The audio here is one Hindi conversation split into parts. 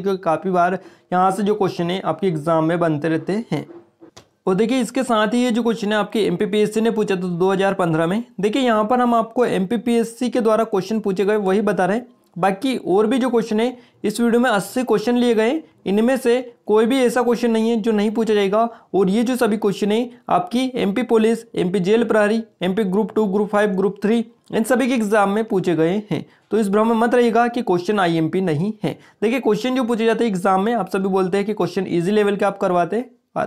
क्योंकि काफ़ी बार यहाँ से जो क्वेश्चन है आपके एग्ज़ाम में बनते रहते हैं और देखिए इसके साथ ही ये जो क्वेश्चन है आपके एम ने पूछा था दो में देखिए यहाँ पर हम आपको एम के द्वारा क्वेश्चन पूछे गए वही बता रहे हैं बाकी और भी जो क्वेश्चन है इस वीडियो में अस्सी क्वेश्चन लिए गए इनमें से कोई भी ऐसा क्वेश्चन नहीं है जो नहीं पूछा जाएगा और ये जो सभी क्वेश्चन है आपकी एमपी पुलिस एमपी जेल प्रहरी MP group two group five group three इन सभी के एग्जाम में पूछे गए हैं तो इस भ्रम में मत रहेगा कि क्वेश्चन आईएमपी नहीं है देखिए क्वेश्चन जो पूछे जाते हैं एग्जाम में आप सभी बोलते हैं कि क्वेश्चन ईजी लेवल के आप करवाते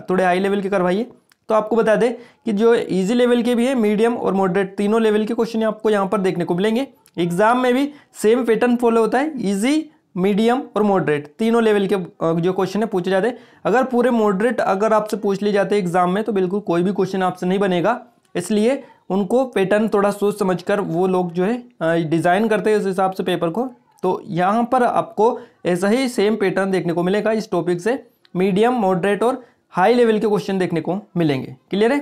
थोड़े हाई लेवल के करवाइए तो आपको बता दें कि जो ईजी लेवल के भी है मीडियम और मॉडरेट तीनों लेवल के क्वेश्चन आपको यहाँ पर देखने को मिलेंगे एग्जाम में भी सेम पैटर्न फॉलो होता है इजी मीडियम और मॉडरेट तीनों लेवल के जो क्वेश्चन है पूछे जाते हैं अगर पूरे मॉडरेट अगर आपसे पूछ लिए जाते हैं एग्जाम में तो बिल्कुल कोई भी क्वेश्चन आपसे नहीं बनेगा इसलिए उनको पैटर्न थोड़ा सोच समझ कर वो लोग जो है डिज़ाइन करते हैं उस हिसाब से पेपर को तो यहाँ पर आपको ऐसा ही सेम पैटर्न देखने को मिलेगा इस टॉपिक से मीडियम मॉडरेट और हाई लेवल के क्वेश्चन देखने को मिलेंगे क्लियर है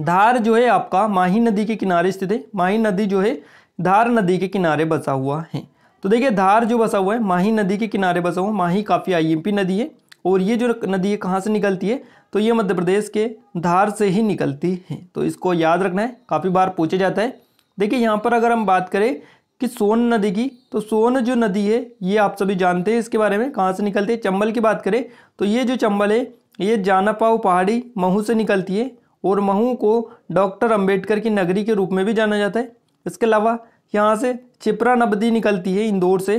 धार जो है आपका माही नदी के किनारे स्थित है माही नदी जो है धार नदी के किनारे बसा हुआ है तो देखिए धार जो बसा हुआ है माही नदी के किनारे बसा हुआ माही काफ़ी आईएमपी नदी है और ये जो नदी है कहाँ से निकलती है तो ये मध्य प्रदेश के धार से ही निकलती है तो इसको याद रखना है काफ़ी बार पूछा जाता है देखिए यहाँ पर अगर हम बात करें कि सोन नदी की तो सोन जो नदी है ये आप सभी जानते हैं इसके बारे में कहाँ से निकलती है चंबल की बात करें तो ये जो चंबल है ये जानापाव पहाड़ी महू से निकलती है और महू को डॉक्टर अंबेडकर की नगरी के रूप में भी जाना जाता है इसके अलावा यहाँ से चिपरा नदी निकलती है इंदौर से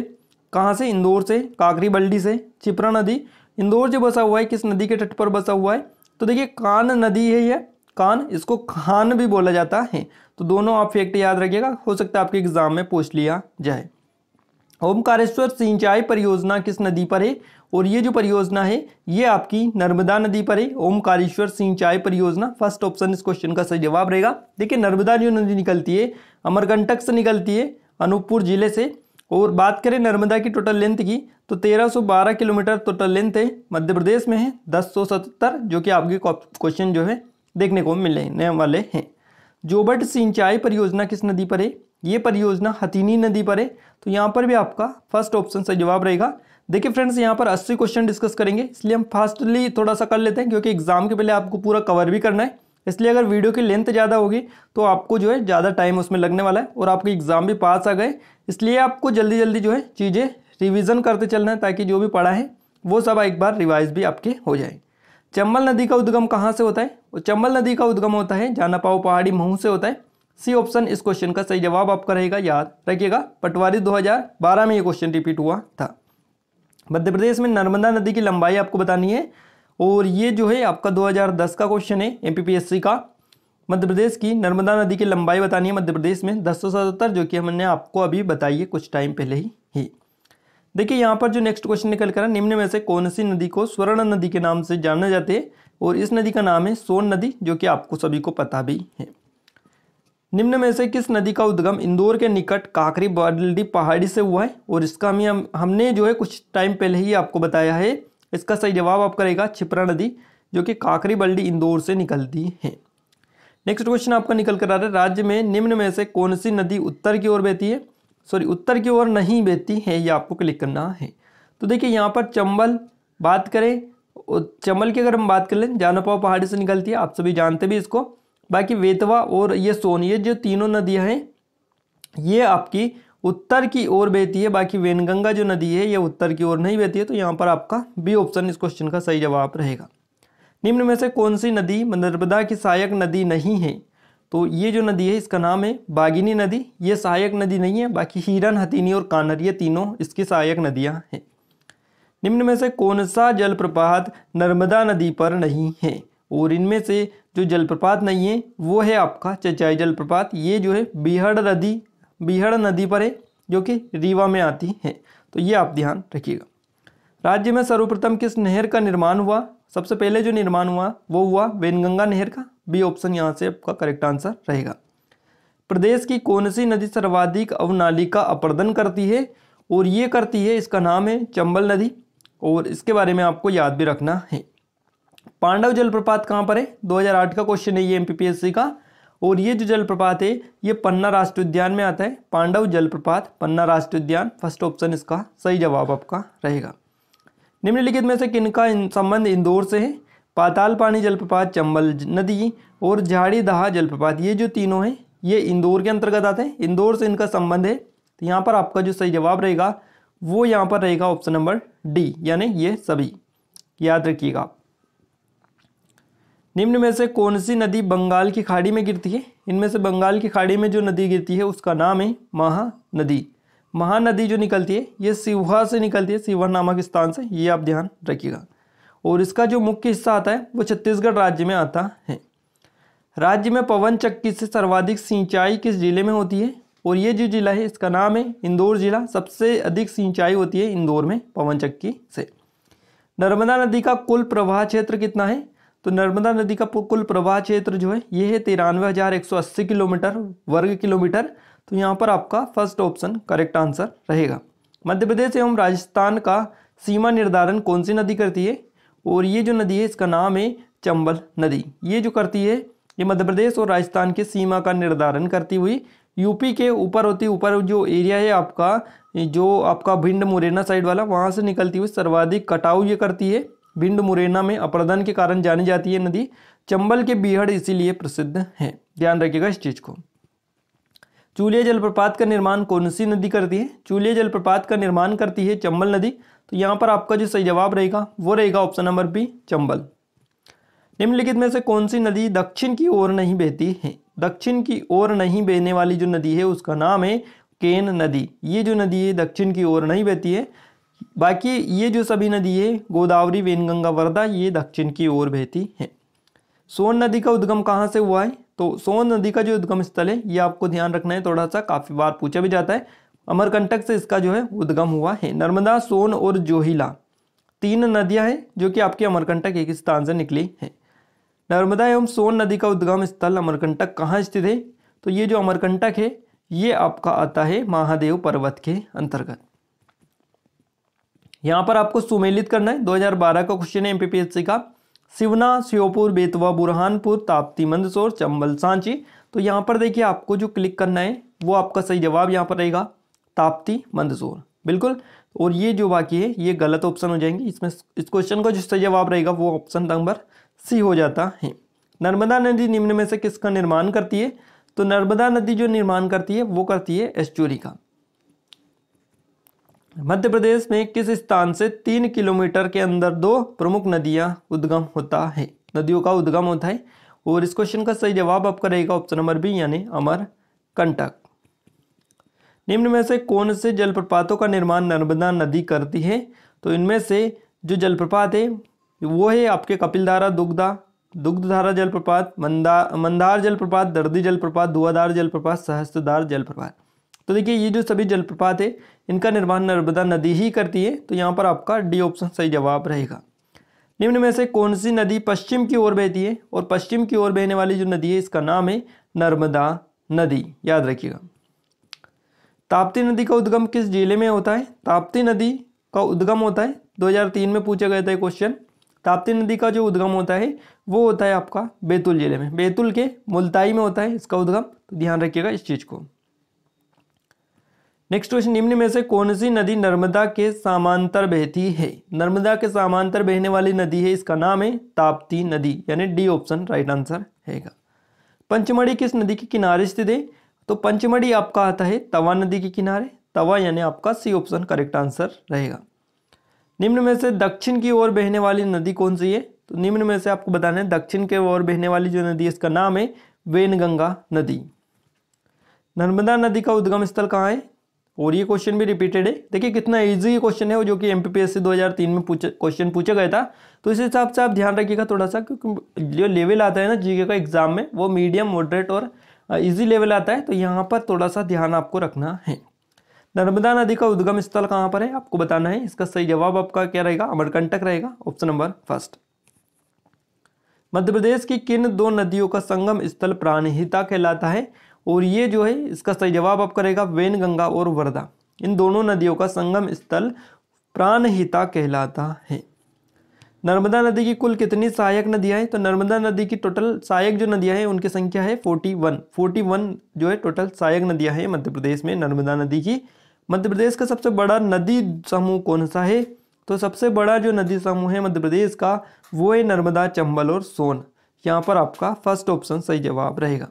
कहाँ से इंदौर से काकरी बल्डी से चिपरा नदी इंदौर जो बसा हुआ है किस नदी के तट पर बसा हुआ है तो देखिए कान नदी है यह कान इसको खान भी बोला जाता है तो दोनों आप फैक्ट याद रखिएगा हो सकता है आपके एग्जाम में पूछ लिया जाए ओमकारेश्वर सिंचाई परियोजना किस नदी पर है और ये जो परियोजना है ये आपकी नर्मदा नदी पर है ओमकारेश्वर सिंचाई परियोजना फर्स्ट ऑप्शन इस क्वेश्चन का सही जवाब रहेगा देखिए नर्मदा जो नदी निकलती है अमरकंटक से निकलती है अनूपपुर जिले से और बात करें नर्मदा की टोटल लेंथ की तो 1312 किलोमीटर टोटल लेंथ है मध्य प्रदेश में है दस जो कि आपके क्वेश्चन जो है देखने को मिलने वाले हैं जोबट सिंचाई परियोजना किस नदी पर है ये परियोजना हथीनी नदी पर है तो यहाँ पर भी आपका फर्स्ट ऑप्शन सही जवाब रहेगा देखिए फ्रेंड्स यहाँ पर 80 क्वेश्चन डिस्कस करेंगे इसलिए हम फास्टली थोड़ा सा कर लेते हैं क्योंकि एग्जाम के पहले आपको पूरा कवर भी करना है इसलिए अगर वीडियो की लेंथ ज़्यादा होगी तो आपको जो है ज़्यादा टाइम उसमें लगने वाला है और आपके एग्ज़ाम भी पास आ गए इसलिए आपको जल्दी जल्दी जो है चीज़ें रिविज़न करते चलना है ताकि जो भी पढ़ा है वो सब एक बार रिवाइज भी आपके हो जाए चंबल नदी का उद्गम कहाँ से होता है और चंबल नदी का उद्गम होता है जानापाव पहाड़ी महू से होता है सी ऑप्शन इस क्वेश्चन का सही जवाब आपका रहेगा याद रखिएगा पटवारी 2012 में ये क्वेश्चन रिपीट हुआ था मध्य प्रदेश में नर्मदा नदी की लंबाई आपको बतानी है और ये जो है आपका 2010 का क्वेश्चन है एमपीपीएससी का मध्य प्रदेश की नर्मदा नदी की लंबाई बतानी है मध्य प्रदेश में दस जो कि हमने आपको अभी बताई है कुछ टाइम पहले ही, ही। देखिए यहाँ पर जो नेक्स्ट क्वेश्चन निकल कर निम्न में से कौन सी नदी को स्वर्ण नदी के नाम से जाना जाते हैं और इस नदी का नाम है सोन नदी जो कि आपको सभी को पता भी है निम्न में से किस नदी का उद्गम इंदौर के निकट काकरी बाल्डी पहाड़ी से हुआ है और इसका हम हमने जो है कुछ टाइम पहले ही आपको बताया है इसका सही जवाब आप करेगा छिपरा नदी जो कि काकरी बल्डी इंदौर से निकलती है नेक्स्ट क्वेश्चन आपका निकल कर आ रहा है राज्य में निम्न में से कौन सी नदी उत्तर की ओर बहती है सॉरी उत्तर की ओर नहीं बहती है ये आपको क्लिक करना है तो देखिए यहाँ पर चंबल बात करें चंबल की अगर हम बात कर लें जानपाव पहाड़ी से निकलती है आप सभी जानते भी इसको बाकी वेतवा और ये सोनिए जो तीनों नदियाँ हैं ये आपकी उत्तर की ओर बहती है बाकी वेनगंगा जो नदी है ये उत्तर की ओर नहीं बहती है तो यहाँ पर आपका बी ऑप्शन इस क्वेश्चन का सही जवाब रहेगा निम्न में से कौन सी नदी नर्मदा की सहायक नदी नहीं है तो ये जो नदी है इसका नाम है बागिनी नदी ये सहायक नदी नहीं है बाकी हिरन हथीनी और कानर ये तीनों इसकी सहायक नदियाँ हैं निम्न में से कौन सा जलप्रपात नर्मदा नदी पर नहीं है और इनमें से जो जलप्रपात नहीं है वो है आपका चचाई जलप्रपात ये जो है बिहड़ नदी बिहड़ नदी पर है जो कि रीवा में आती है तो ये आप ध्यान रखिएगा राज्य में सर्वप्रथम किस नहर का निर्माण हुआ सबसे पहले जो निर्माण हुआ वो हुआ वैनगंगा नहर का बी ऑप्शन यहाँ से आपका करेक्ट आंसर रहेगा प्रदेश की कौन सी नदी सर्वाधिक अवनाली का अपर्दन करती है और ये करती है इसका नाम है चंबल नदी और इसके बारे में आपको याद भी रखना है पांडव जलप्रपात कहाँ पर है 2008 का क्वेश्चन है ये एमपीपीएससी का और ये जो जलप्रपात है ये पन्ना राष्ट्रीय उद्यान में आता है पांडव जलप्रपात पन्ना राष्ट्रीय उद्यान फर्स्ट ऑप्शन इसका सही जवाब आपका रहेगा निम्नलिखित में से किनका संबंध इंदौर से है पाताल पानी जलप्रपात चंबल नदी और झाड़ी दहा जलप्रपात ये जो तीनों हैं ये इंदौर के अंतर्गत आते हैं इंदौर से इनका संबंध है तो यहाँ पर आपका जो सही जवाब रहेगा वो यहाँ पर रहेगा ऑप्शन नंबर डी यानी ये सभी याद रखिएगा आप निम्न में से कौन सी नदी बंगाल की खाड़ी में गिरती है इनमें से बंगाल की खाड़ी में जो नदी गिरती है उसका नाम है महानदी महानदी जो निकलती है ये सिवहा से निकलती है सिवहा नामक स्थान से ये आप ध्यान रखिएगा और इसका जो मुख्य हिस्सा आता है वो छत्तीसगढ़ राज्य में आता है राज्य में पवन चक्की से सर्वाधिक सिंचाई किस जिले में होती है और ये जो जिला है इसका नाम है इंदौर जिला सबसे अधिक सिंचाई होती है इंदौर में पवन चक्की से नर्मदा नदी का कुल प्रवाह क्षेत्र कितना है तो नर्मदा नदी का कुल प्रवाह क्षेत्र जो है ये है तिरानवे हज़ार एक सौ अस्सी किलोमीटर वर्ग किलोमीटर तो यहाँ पर आपका फर्स्ट ऑप्शन करेक्ट आंसर रहेगा मध्य प्रदेश एवं राजस्थान का सीमा निर्धारण कौन सी नदी करती है और ये जो नदी है इसका नाम है चंबल नदी ये जो करती है ये मध्य प्रदेश और राजस्थान की सीमा का निर्धारण करती हुई यूपी के ऊपर होती ऊपर जो एरिया है आपका जो आपका भिंड मुरैना साइड वाला वहाँ से निकलती हुई सर्वाधिक कटाव ये करती है बिंड मुरैना में अपरदन के कारण जानी जाती है नदी चंबल के बीहड़ इसीलिए प्रसिद्ध है ध्यान रखिएगा इस चीज को चूलिया जलप्रपात का निर्माण कौन सी नदी करती है चूलिया जलप्रपात का निर्माण करती है चंबल नदी तो यहाँ पर आपका जो सही जवाब रहेगा वो रहेगा ऑप्शन नंबर बी चंबल निम्नलिखित में से कौन सी नदी दक्षिण की ओर नहीं बहती है दक्षिण की ओर नहीं बहने वाली जो नदी है उसका नाम है केन नदी ये जो नदी है दक्षिण की ओर नहीं बहती है बाकी ये जो सभी नदी है गोदावरी वेनगंगा वर्धा ये दक्षिण की ओर बहती है सोन नदी का उद्गम कहाँ से हुआ है तो सोन नदी का जो उद्गम स्थल है ये आपको ध्यान रखना है थोड़ा सा काफ़ी बार पूछा भी जाता है अमरकंटक से इसका जो है उद्गम हुआ है नर्मदा सोन और जोहिला तीन नदियां हैं जो कि आपके अमरकंटक एक स्थान से निकली हैं नर्मदा एवं सोन नदी का उद्गम स्थल अमरकंटक कहाँ स्थित है तो ये जो अमरकंटक है ये आपका आता है महादेव पर्वत के अंतर्गत यहाँ पर आपको सुमेलित करना है 2012 का क्वेश्चन है एमपीपीएससी का सिवना श्योपुर बेतवा बुरहानपुर ताप्ती मंदसौर चंबल सांची तो यहाँ पर देखिए आपको जो क्लिक करना है वो आपका सही जवाब यहाँ पर रहेगा ताप्ती मंदसौर बिल्कुल और ये जो बाकी है ये गलत ऑप्शन हो जाएंगे इसमें इस क्वेश्चन का जो सही जवाब रहेगा वो ऑप्शन नंबर सी हो जाता है नर्मदा नदी निम्न में से किसका निर्माण करती है तो नर्मदा नदी जो निर्माण करती है वो करती है एस्चुरी का मध्य प्रदेश में किस स्थान से तीन किलोमीटर के अंदर दो प्रमुख नदियां उद्गम होता है नदियों का उद्गम होता है और इस क्वेश्चन का सही जवाब आपका रहेगा ऑप्शन नंबर बी यानी अमर कंटक निम्न में से कौन से जलप्रपातों का निर्माण नर्मदा नदी करती है तो इनमें से जो जलप्रपात है वो है आपके कपिलधारा दुग्धा दुग्धधारा जलप्रपात मंदा मंदार जलप्रपात दर्दी जलप्रपात धुआधार जलप्रपात सहस्त्रधार जलप्रपात तो देखिए ये जो सभी जलप्रपात है इनका निर्माण नर्मदा नदी ही करती है तो यहाँ पर आपका डी ऑप्शन सही जवाब रहेगा निम्न में से कौन सी नदी पश्चिम की ओर बहती है और पश्चिम की ओर बहने वाली जो नदी है इसका नाम है नर्मदा नदी याद रखिएगा ताप्ती नदी का उद्गम किस जिले में होता है ताप्ती नदी का उद्गम होता है 2003 में पूछा गया था क्वेश्चन ताप्ती नदी का जो उद्गम होता है वो होता है आपका बैतूल जिले में बैतूल के मुल्ताई में होता है इसका उद्गम तो ध्यान रखिएगा इस चीज़ को नेक्स्ट क्वेश्चन निम्न में से कौन सी नदी नर्मदा के समांतर बहती है नर्मदा के समांतर बहने वाली नदी है इसका नाम है ताप्ती नदी यानी डी ऑप्शन राइट आंसर हैगा पंचमढ़ी किस नदी के किनारे स्थित है तो पंचमढ़ी आपका आता है तवा नदी के किनारे तवा यानी आपका सी ऑप्शन करेक्ट आंसर रहेगा निम्न में से दक्षिण की ओर बहने वाली नदी कौन सी है तो निम्न में से आपको बताना है दक्षिण के ओर बहने वाली जो नदी है इसका नाम है वेनगंगा नदी नर्मदा नदी का उद्गम स्थल कहाँ है और ये क्वेश्चन भी रिपीटेड है देखिए कितना इजी क्वेश्चन है वो जो कि एम पी 2003 में पूछे क्वेश्चन पूछा गया था तो इस हिसाब से आप ध्यान रखिएगा थोड़ा सा क्योंकि जो लेवल आता है ना जीके का एग्जाम में वो मीडियम मॉडरेट और इजी लेवल आता है तो यहाँ पर थोड़ा सा ध्यान आपको रखना है नर्मदा नदी का उद्गम स्थल कहाँ पर है आपको बताना है इसका सही जवाब आपका क्या रहेगा अमरकंटक रहेगा option number first Madhya Pradesh की किन दो नदियों का संगम स्थल प्राणहिता कहलाता है और ये जो है इसका सही जवाब आप करेगा वेन गंगा और वर्धा इन दोनों नदियों का संगम स्थल प्राणहिता कहलाता है नर्मदा नदी की कुल कितनी सहायक नदियाँ हैं तो नर्मदा नदी की टोटल सहायक जो नदियाँ हैं उनकी संख्या है फोर्टी वन फोर्टी वन जो है टोटल सहायक नदियाँ हैं मध्य प्रदेश में नर्मदा नदी की मध्य प्रदेश का सबसे बड़ा नदी समूह कौन सा है तो सबसे बड़ा जो नदी समूह है मध्य प्रदेश का वो है नर्मदा चंबल और सोन यहाँ पर आपका फर्स्ट ऑप्शन सही जवाब रहेगा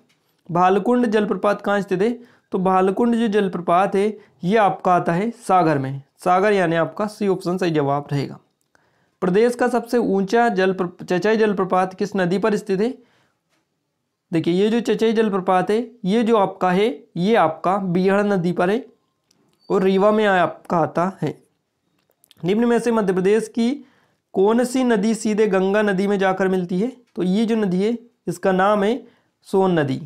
भालकुंड जलप्रपात कहाँ स्थित है तो भालकुंड जो जलप्रपात है ये आपका आता है सागर में सागर यानी आपका सी ऑप्शन सही जवाब रहेगा प्रदेश का सबसे ऊंचा जल चचाई जलप्रपात किस नदी पर स्थित है देखिए ये जो चचई जलप्रपात है ये जो आपका है ये आपका बिहार नदी पर है और रीवा में आपका आता है निम्न में से मध्य प्रदेश की कौन सी नदी सीधे गंगा नदी में जाकर मिलती है तो ये जो नदी है इसका नाम है सोन नदी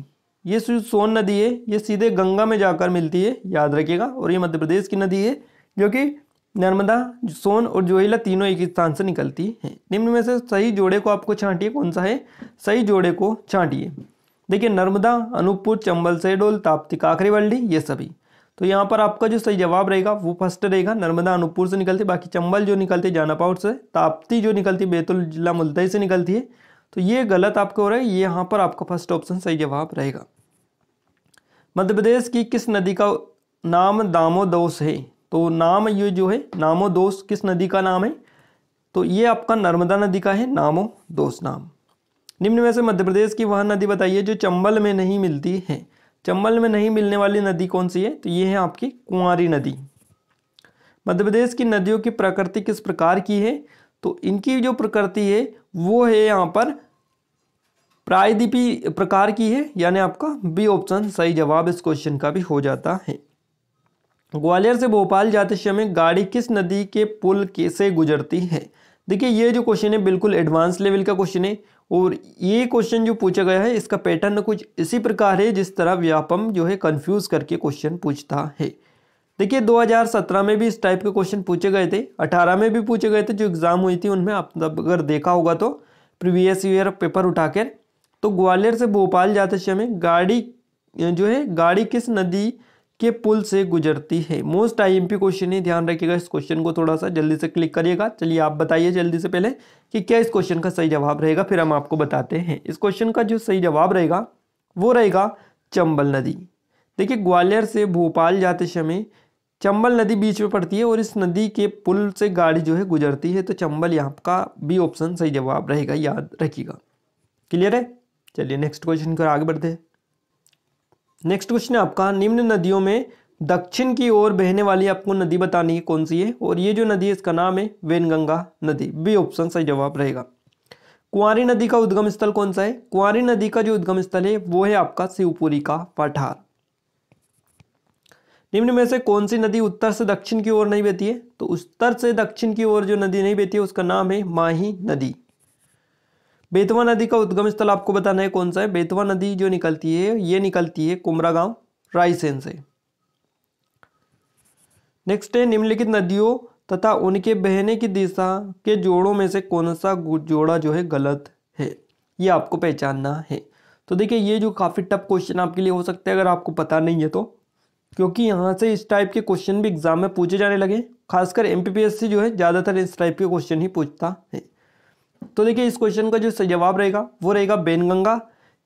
ये सोन नदी है ये सीधे गंगा में जाकर मिलती है याद रखिएगा और ये मध्य प्रदेश की नदी है जो कि नर्मदा सोन और जोहिला तीनों एक स्थान से निकलती हैं निम्न में से सही जोड़े को आपको छांटिए कौन सा है सही जोड़े को छांटिए देखिए नर्मदा अनूपपुर चंबल सेडोल ताप्ती काकरीवल्डी ये सभी तो यहाँ पर आपका जो सही जवाब रहेगा वो फर्स्ट रहेगा नर्मदा अनूपपुर से निकलती बाकी चंबल जो निकलती है जानापाउट से ताप्ती जो निकलती है बैतूल जिला मुल्तई से निकलती है तो ये गलत आपको हो रहा है ये यहाँ पर आपका फर्स्ट ऑप्शन सही जवाब रहेगा मध्य प्रदेश की किस नदी का नाम दामोदोस है तो नाम ये जो है नामोदोस किस नदी का नाम है तो ये आपका नर्मदा नदी का है नामो नाम निम्न में से मध्य प्रदेश की वह नदी बताइए जो चंबल में नहीं मिलती है चंबल में नहीं मिलने वाली नदी कौन सी है तो ये है आपकी कुंवारी नदी मध्य प्रदेश की नदियों की प्रकृति किस प्रकार की है तो इनकी जो प्रकृति है वो है यहाँ पर प्रायद्वीपी प्रकार की है यानी आपका बी ऑप्शन सही जवाब इस क्वेश्चन का भी हो जाता है ग्वालियर से भोपाल जाते समय गाड़ी किस नदी के पुल के से गुजरती है देखिए ये जो क्वेश्चन है बिल्कुल एडवांस लेवल का क्वेश्चन है और ये क्वेश्चन जो पूछा गया है इसका पैटर्न कुछ इसी प्रकार है जिस तरह व्यापम जो है कन्फ्यूज करके क्वेश्चन पूछता है देखिए 2017 में भी इस टाइप के क्वेश्चन पूछे गए थे 18 में भी पूछे गए थे जो एग्ज़ाम हुई थी उनमें आप अगर देखा होगा तो प्रीवियस ईयर पेपर उठाकर तो ग्वालियर से भोपाल जाते समय गाड़ी जो है गाड़ी किस नदी के पुल से गुजरती है most I M P question ही ध्यान रखिएगा इस क्वेश्चन को थोड़ा सा जल्दी से क्लिक करिएगा चलिए आप बताइए जल्दी से पहले कि क्या इस क्वेश्चन का सही जवाब रहेगा फिर हम आपको बताते हैं इस क्वेश्चन का जो सही जवाब रहेगा वो रहेगा चंबल नदी देखिए ग्वालियर से भोपाल जाते समय चंबल नदी बीच में पड़ती है और इस नदी के पुल से गाड़ी जो है गुजरती है तो चंबल यहाँ का बी ऑप्शन सही जवाब रहेगा याद रखिएगा क्लियर है चलिए नेक्स्ट क्वेश्चन की ओर आगे बढ़ते हैं नेक्स्ट क्वेश्चन है आपका निम्न नदियों में दक्षिण की ओर बहने वाली आपको नदी बतानी है कौन सी है और ये जो नदी है इसका नाम है वेनगंगा नदी बी ऑप्शन सही जवाब रहेगा कुंवारी नदी का उद्गम स्थल कौन सा है कुंवारी नदी का जो उद्गम स्थल है वो है आपका शिवपुरी का पठार निम्न में से कौन सी नदी उत्तर से दक्षिण की ओर नहीं बहती है तो उत्तर से दक्षिण की ओर जो नदी नहीं बहती है उसका नाम है माही नदी बेतवा नदी का उद्गम स्थल आपको बताना है कौन सा है बेतवा नदी जो निकलती है ये निकलती है कुमरा गांव रायसेन से नेक्स्ट है निम्नलिखित नदियों तथा उनके बहने की दिशा के जोड़ों में से कौन सा जोड़ा जो है गलत है ये आपको पहचानना है तो देखिए ये जो काफ़ी टफ क्वेश्चन आपके लिए हो सकते हैं अगर आपको पता नहीं है तो क्योंकि यहाँ से इस टाइप के क्वेश्चन भी एग्जाम में पूछे जाने लगे खासकर एम जो है ज़्यादातर इस टाइप के क्वेश्चन ही पूछता है तो देखिए इस क्वेश्चन का जो जवाब रहेगा वो रहेगा बैनगंगा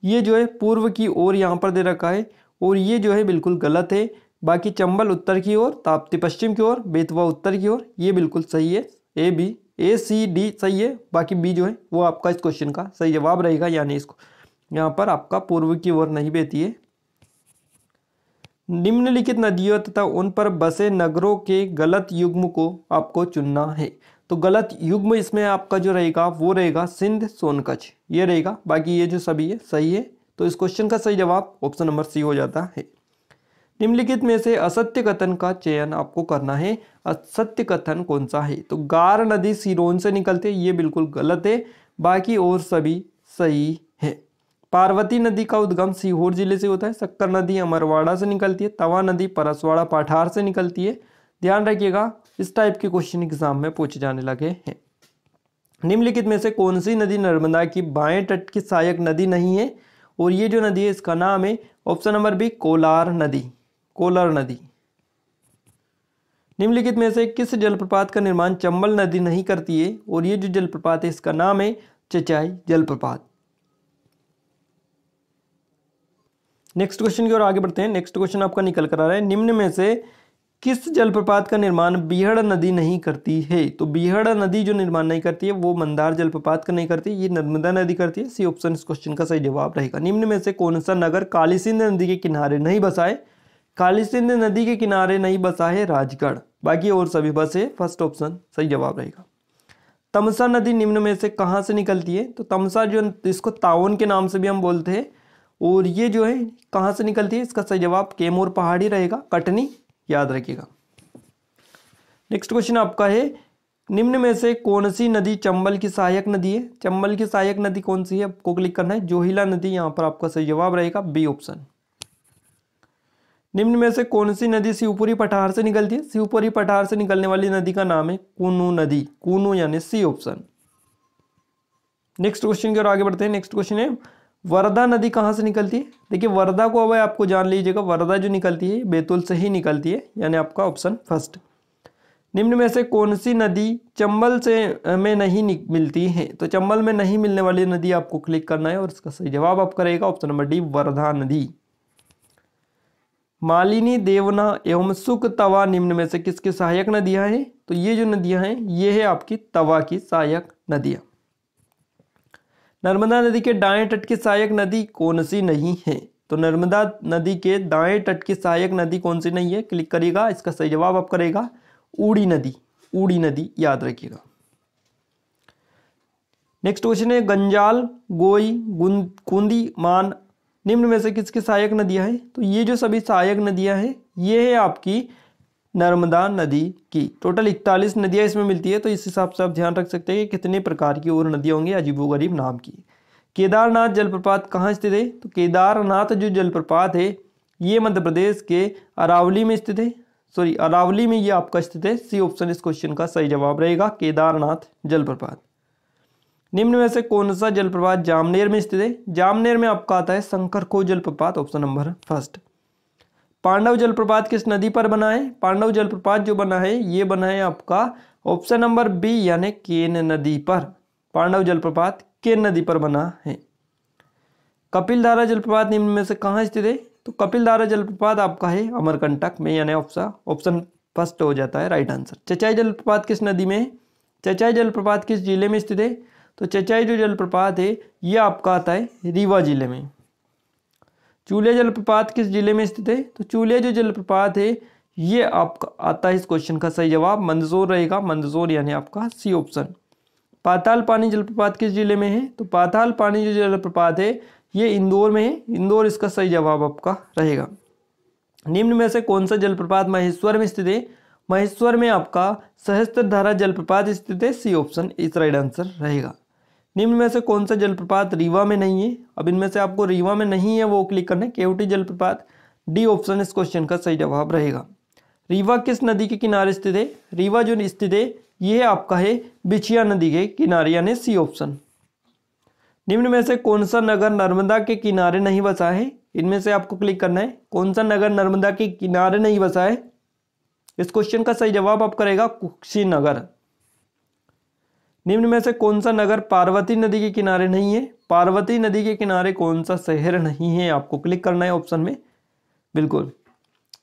ये जो है पूर्व की ओर यहाँ पर दे रखा है और ये जो है बिल्कुल गलत है बाकी चंबल उत्तर की ओर ताप्ती पश्चिम की ओर बेतवा उत्तर की ओर ये बिल्कुल सही है A B A C D सही है बाकी बी जो है वो आपका इस क्वेश्चन का सही जवाब रहेगा यानी इसको यहाँ पर आपका पूर्व की ओर नहीं बहती है निम्नलिखित नदियों तथा उन पर बसे नगरों के गलत युग्म को आपको चुनना है तो गलत युग्म इसमें आपका जो रहेगा वो रहेगा सिंध सोनकच्छ ये रहेगा बाकी ये जो सभी है सही है तो इस क्वेश्चन का सही जवाब ऑप्शन नंबर सी हो जाता है निम्नलिखित में से असत्य कथन का चयन आपको करना है असत्य कथन कौन सा है तो गार नदी सिरोन से निकलते ये बिल्कुल गलत है बाकी और सभी सही पार्वती नदी का उद्गम सीहोर जिले से होता है शक्कर नदी अमरवाड़ा से निकलती है तवा नदी परसवाड़ा पाठार से निकलती है ध्यान रखिएगा इस टाइप के क्वेश्चन एग्जाम में पूछे जाने लगे हैं निम्नलिखित में से कौन सी नदी नर्मदा की बाएं तट की सहायक नदी नहीं है और ये जो नदी है इसका नाम है ऑप्शन नंबर बी कोलार नदी कोलार नदी निम्नलिखित में से किस जलप्रपात का निर्माण चंबल नदी नहीं करती है और ये जो जलप्रपात है इसका नाम है चचाई जलप्रपात नेक्स्ट क्वेश्चन की ओर आगे बढ़ते हैं नेक्स्ट क्वेश्चन आपका निकल कर आ रहा है निम्न में से किस जलप्रपात का निर्माण बिहड़ नदी नहीं करती है तो बिहड़ नदी जो निर्माण नहीं करती है वो मंदार जलप्रपात का नहीं करती ये नर्मदा नदी करती है सी ऑप्शन इस क्वेश्चन का सही जवाब रहेगा निम्न में से कौन सा नगर कालीसिंध नदी के किनारे नहीं बसा है कालीसिंध नदी के किनारे नहीं बसा है राजगढ़ बाकी और सभी बस है फर्स्ट ऑप्शन सही जवाब रहेगा तमसा नदी निम्न में से कहाँ से निकलती है तो तमसा जो इसको तावन के नाम से भी हम बोलते हैं और ये जो है कहाँ से निकलती है इसका सही जवाब केमोर पहाड़ी रहेगा कटनी याद रखिएगा नेक्स्ट क्वेश्चन आपका है निम्न में से कौन सी नदी चंबल की सहायक नदी है चंबल की सहायक नदी कौन सी है आपको क्लिक करना है जोहिला नदी यहाँ पर आपका सही जवाब रहेगा बी ऑप्शन निम्न में से कौन सी नदी शिवपुरी पठार से निकलती है शिवपुरी पठार से निकलने वाली नदी का नाम है कुनू नदी कुनू यानी सी ऑप्शन नेक्स्ट क्वेश्चन की ओर आगे बढ़ते हैं नेक्स्ट क्वेश्चन है वर्धा नदी कहाँ से निकलती है देखिए वर्धा को अब आपको जान लीजिएगा वर्धा जो निकलती है बैतूल से ही निकलती है यानी आपका ऑप्शन फर्स्ट निम्न में से कौन सी नदी चंबल से में नहीं मिलती है तो चंबल में नहीं मिलने वाली नदी आपको क्लिक करना है और इसका सही जवाब आप करेगा ऑप्शन नंबर डी वर्धा नदी मालिनी देवना एवं सुख तवा निम्न में से किसकी सहायक नदियां हैं तो ये जो नदियां हैं ये है आपकी तवा की सहायक नदियां नर्मदा नदी के दाएं तट की सहायक नदी कौन सी नहीं है तो नर्मदा नदी के दाएं तट की सहायक नदी कौन सी नहीं है क्लिक करिएगा इसका सही जवाब आप करेगा ऊड़ी नदी ऊड़ी नदी याद रखिएगा नेक्स्ट क्वेश्चन है गंजाल गोई कुंदी मान निम्न में से किसकी सहायक नदियां हैं तो ये जो सभी सहायक नदियां हैं ये है आपकी नर्मदा नदी की टोटल इकतालीस नदियाँ इसमें मिलती है तो इस हिसाब से आप ध्यान रख सकते हैं कि कितने प्रकार की और नदियाँ होंगी अजीबो गरीब नाम की केदारनाथ जलप्रपात कहाँ स्थित है तो केदारनाथ जो जलप्रपात है ये मध्य प्रदेश के अरावली में स्थित है सॉरी अरावली में ये आपका स्थित है सी ऑप्शन इस क्वेश्चन का सही जवाब रहेगा केदारनाथ जलप्रपात निम्न में से कौन सा जलप्रपात जामनेर में स्थित है जामनेर में आपका आता है शंकर को जलप्रपात ऑप्शन नंबर फर्स्ट पांडव जलप्रपात किस नदी पर बना है पांडव जलप्रपात जो बना है ये बना है आपका ऑप्शन नंबर बी यानी केन नदी पर पांडव जलप्रपात केन नदी पर बना है कपिल धारा जलप्रपात निम्न में से कहाँ स्थित है तो कपिल धारा जलप्रपात आपका है अमरकंटक में यानी ऑप्शन ऑप्शन फर्स्ट हो जाता है राइट आंसर चचाई जलप्रपात किस नदी में है चचाई जलप्रपात किस जिले में स्थित है तो चचाई जो जलप्रपात है ये आपका आता है रीवा जिले में चूलिया जलप्रपात किस जिले में स्थित है तो चूलिया जो जलप्रपात है ये आपका आता है इस क्वेश्चन का सही जवाब मंदसौर रहेगा मंदसौर यानी आपका सी ऑप्शन पाताल पानी जलप्रपात किस जिले में है तो पाताल पानी जो जलप्रपात है ये इंदौर में है इंदौर इसका सही जवाब आपका रहेगा निम्न में से कौन सा जलप्रपात महेश्वर में स्थित है महेश्वर में आपका सहस्त्र धारा जलप्रपात स्थित है सी ऑप्शन इस राइट आंसर रहेगा निम्न में से कौन सा जलप्रपात रीवा में नहीं है अब इनमें से आपको रीवा में नहीं है वो क्लिक करना है केवटी जलप्रपात डी ऑप्शन इस क्वेश्चन का सही जवाब रहेगा रीवा किस नदी के किनारे स्थित है रीवा जो स्थित है ये आपका है बिछिया नदी के किनारे यानी सी ऑप्शन निम्न में से कौन सा नगर नर्मदा के किनारे नहीं बसा है इनमें से आपको क्लिक करना है कौन सा नगर नर्मदा के किनारे नहीं बसा है इस क्वेश्चन का सही जवाब आप करेगा कुशीनगर निम्न में से कौन सा नगर पार्वती नदी के किनारे नहीं है पार्वती नदी के किनारे कौन सा शहर नहीं है आपको क्लिक करना है ऑप्शन में बिल्कुल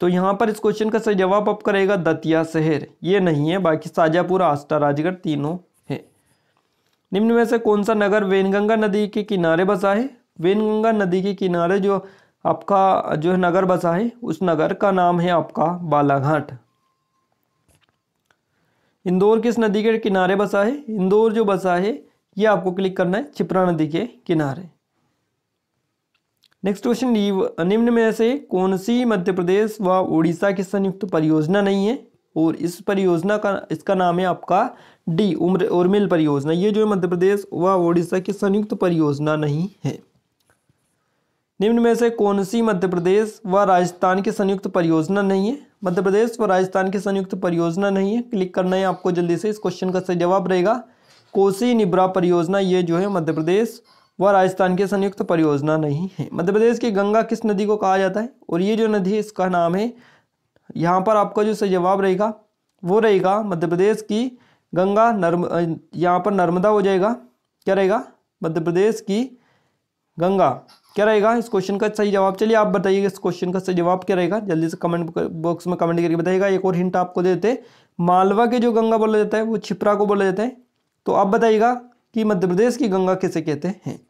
तो यहाँ पर इस क्वेश्चन का सही जवाब आप करेगा दतिया शहर ये नहीं है बाकी साजापुर आस्था राजगढ़ तीनों है निम्न में से कौन सा नगर वेनगंगा नदी के किनारे बसा है वेनगंगा नदी के किनारे जो आपका जो है नगर बसा है उस नगर का नाम है आपका बालाघाट इंदौर किस नदी के किनारे बसा है इंदौर जो बसा है ये आपको क्लिक करना है छिपरा नदी के किनारे नेक्स्ट क्वेश्चन निम्न में से कौन सी मध्य प्रदेश व उड़ीसा की संयुक्त परियोजना नहीं है और इस परियोजना का इसका नाम है आपका डी उम्र उर्मिल परियोजना ये जो है मध्य प्रदेश व उड़ीसा की संयुक्त परियोजना नहीं है निम्न में से कौन सी मध्य प्रदेश व राजस्थान की संयुक्त परियोजना नहीं है मध्य प्रदेश व राजस्थान की संयुक्त परियोजना नहीं है क्लिक करना है आपको जल्दी से इस क्वेश्चन का सही जवाब रहेगा कोसी निब्रा परियोजना ये जो है मध्य प्रदेश व राजस्थान की संयुक्त परियोजना नहीं है मध्य प्रदेश की गंगा किस नदी को कहा जाता है और ये जो नदी है इसका नाम है यहाँ पर आपका जो सही जवाब रहेगा वो रहेगा मध्य प्रदेश की गंगा नर्म यहाँ पर नर्मदा हो जाएगा क्या रहेगा मध्य प्रदेश की गंगा क्या रहेगा इस क्वेश्चन का सही जवाब चलिए आप बताइए इस क्वेश्चन का सही जवाब क्या रहेगा जल्दी से कमेंट बॉक्स में कमेंट करके बताइएगा एक और हिंट आपको दे देते मालवा के जो गंगा बोला जाता है वो छिपरा को बोला जाता है तो आप बताइएगा कि मध्य प्रदेश की गंगा किसे कहते हैं